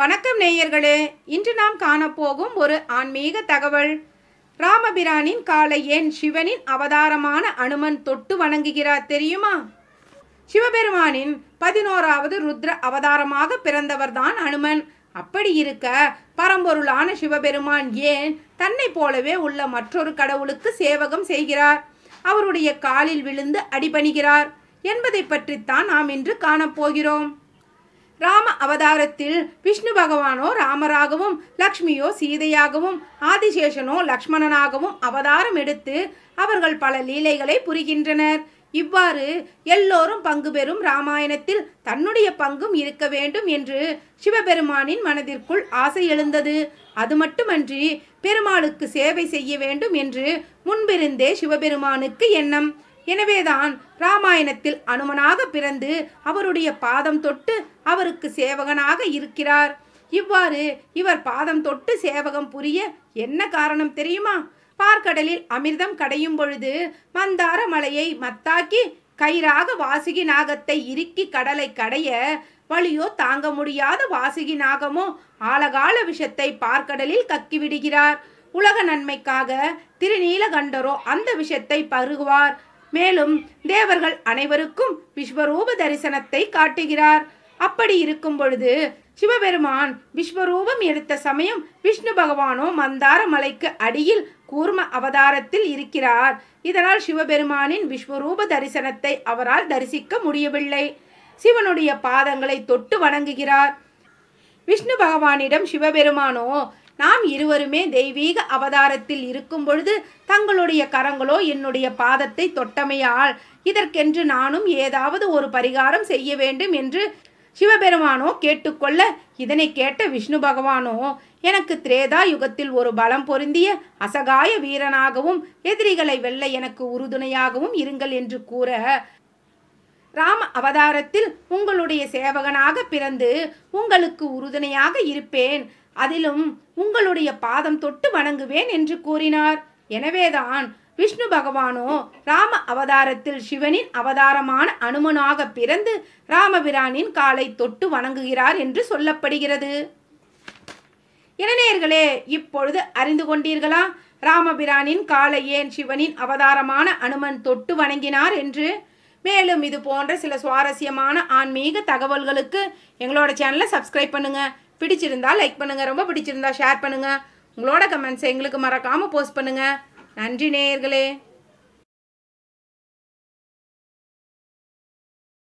வணக்கம் நேயர்களே இன்று நாம் காணப்போகும் ஒரு ஆன்மீக தகவல் ராமபிரானின் காலை ஏன் சிவனின் அவதாரமான அனுமன் தொட்டு வணங்குகிறார் தெரியுமா சிவபெருமானின் பதினோராவது ருத்ர அவதாரமாக பிறந்தவர்தான் அனுமன் அப்படி இருக்க பரம்பொருளான சிவபெருமான் ஏன் தன்னை போலவே உள்ள மற்றொரு கடவுளுக்கு சேவகம் செய்கிறார் அவருடைய காலில் விழுந்து அடிபணிகிறார் என்பதை பற்றித்தான் நாம் இன்று காணப்போகிறோம் ராம அவதாரத்தில் விஷ்ணு பகவானோ ராமராகவும் லக்ஷ்மியோ சீதையாகவும் ஆதிசேஷனோ லக்ஷ்மணனாகவும் அவதாரம் எடுத்து அவர்கள் பல லீலைகளை புரிகின்றனர் இவ்வாறு எல்லோரும் பங்கு பெறும் ராமாயணத்தில் தன்னுடைய பங்கும் இருக்க வேண்டும் என்று சிவபெருமானின் மனதிற்குள் ஆசை எழுந்தது அது மட்டுமன்றி பெருமாளுக்கு சேவை செய்ய வேண்டும் என்று முன்பிருந்தே சிவபெருமானுக்கு எண்ணம் எனவேதான் ராமாயணத்தில் அனுமனாக பிறந்து அவருடைய பாதம் தொட்டு அவருக்கு சேவகனாக இருக்கிறார் இவ்வாறு இவர் பாதம் தொட்டு சேவகம் புரிய என்ன காரணம் தெரியுமா பார்க்கடலில் அமிர்தம் கடையும் பொழுது மந்தார மலையை மத்தாக்கி கயிறாக வாசுகி நாகத்தை இறுக்கி கடலை கடைய வழியோ தாங்க முடியாத வாசுகி நாகமோ ஆழகால விஷத்தை பார்க்கடலில் கக்கிவிடுகிறார் உலக நன்மைக்காக திருநீலகண்டரோ அந்த விஷத்தை பருகுவார் மேலும் தேவர்கள் அனைவருக்கும் விஸ்வரூப தரிசனத்தை காட்டுகிறார் அப்படி இருக்கும் பொழுது சிவபெருமான் விஸ்வரூபம் எடுத்த சமயம் விஷ்ணு பகவானோ மந்தார மலைக்கு அடியில் கூர்ம அவதாரத்தில் இருக்கிறார் இதனால் சிவபெருமானின் விஸ்வரூப தரிசனத்தை அவரால் தரிசிக்க முடியவில்லை சிவனுடைய பாதங்களை தொட்டு வணங்குகிறார் விஷ்ணு பகவானிடம் சிவபெருமானோ நாம் இருவருமே தெய்வீக அவதாரத்தில் இருக்கும் பொழுது தங்களுடைய கரங்களோ என்னுடைய பாதத்தை தொட்டமையால் இதற்கென்று நானும் ஏதாவது ஒரு பரிகாரம் செய்ய வேண்டும் என்று சிவபெருமானோ கேட்டுக்கொள்ள இதனை கேட்ட விஷ்ணு பகவானோ எனக்கு திரேதா யுகத்தில் ஒரு பலம் பொருந்திய அசகாய வீரனாகவும் எதிரிகளை வெல்ல எனக்கு உறுதுணையாகவும் இருங்கள் என்று கூற ராம அவதாரத்தில் உங்களுடைய சேவகனாக பிறந்து உங்களுக்கு உறுதுணையாக இருப்பேன் அதிலும் உங்களுடைய பாதம் தொட்டு வணங்குவேன் என்று கூறினார் எனவேதான் விஷ்ணு பகவானோ ராம அவதாரத்தில் சிவனின் அவதாரமான அனுமனாக பிறந்து ராமபிரானின் காலை தொட்டு வணங்குகிறார் என்று சொல்லப்படுகிறது இளநேயர்களே இப்பொழுது அறிந்து கொண்டீர்களா ராமபிரானின் காலை ஏன் சிவனின் அவதாரமான அனுமன் தொட்டு வணங்கினார் என்று மேலும் இது போன்ற சில சுவாரஸ்யமான ஆன்மீக தகவல்களுக்கு எங்களோட சேனலை சப்ஸ்கிரைப் பண்ணுங்கள் பிடிச்சிருந்தா லைக் பண்ணுங்கள் ரொம்ப பிடிச்சிருந்தா ஷேர் பண்ணுங்கள் உங்களோட கமெண்ட்ஸை எங்களுக்கு மறக்காமல் போஸ்ட் பண்ணுங்கள் நன்றி நேயர்களே